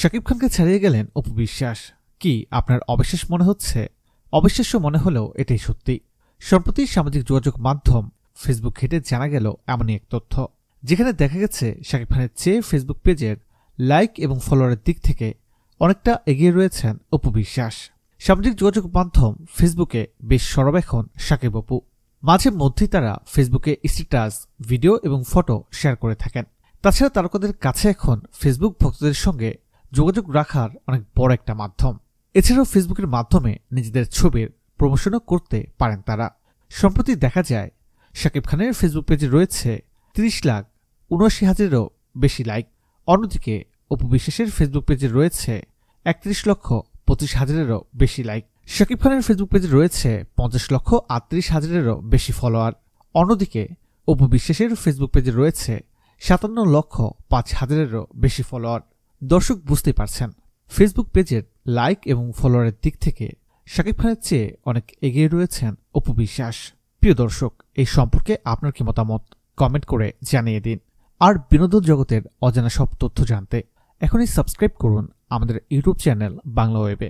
শাকিব খানকে ছাড়িয়ে গেলেন অপু বিশ্বাস কি আপনার অবিশ্বাস মনে হচ্ছে অবিশ্বাস্য মনে হলেও এটাই সত্যি সম্প্রতি সামাজিক যোগাযোগ মাধ্যম ফেসবুক ঘেটে জানা গেল এমনই এক তথ্য যেখানে দেখা গেছে শাকিব খানের চেয়ে ফেসবুক পেজের লাইক এবং ফলোয়ারের দিক থেকে অনেকটা এগিয়ে রয়েছেন অপু বিশ্বাস সামাজিক যোগাযোগ মাধ্যম ফেসবুকে বেশ সরব এখন শাকিব অপু মাঝে মধ্যেই তারা ফেসবুকে স্ট্যাটাস ভিডিও এবং ফটো শেয়ার করে থাকেন তাছাড়া তারকাদের কাছে এখন ফেসবুক ভক্তদের সঙ্গে যোগাযোগ রাখার অনেক বড় একটা মাধ্যম এছাড়াও ফেসবুকের মাধ্যমে নিজেদের ছবির প্রমোশনও করতে পারেন তারা সম্প্রতি দেখা যায় শাকিব খানের ফেসবুক পেজে রয়েছে তিরিশ লাখ উনআশি হাজারেরও বেশি লাইক অন্যদিকে উপবিশেষের ফেসবুক পেজে রয়েছে একত্রিশ লক্ষ পঁচিশ হাজারেরও বেশি লাইক শাকিব খানের ফেসবুক পেজে রয়েছে পঞ্চাশ লক্ষ আটত্রিশ হাজারেরও বেশি ফলোয়ার অন্যদিকে উপবিশেষের ফেসবুক পেজে রয়েছে সাতান্ন লক্ষ পাঁচ হাজারেরও বেশি ফলোয়ার দর্শক বুঝতে পারছেন ফেসবুক পেজের লাইক এবং ফলোয়ারের দিক থেকে শাকিব খানের চেয়ে অনেক এগিয়ে রয়েছেন অপু বিশ্বাস প্রিয় দর্শক এই সম্পর্কে আপনার কি মতামত কমেন্ট করে জানিয়ে দিন আর বিনোদন জগতের অজানা সব তথ্য জানতে এখনই সাবস্ক্রাইব করুন আমাদের ইউটিউব চ্যানেল বাংলা ওয়েবে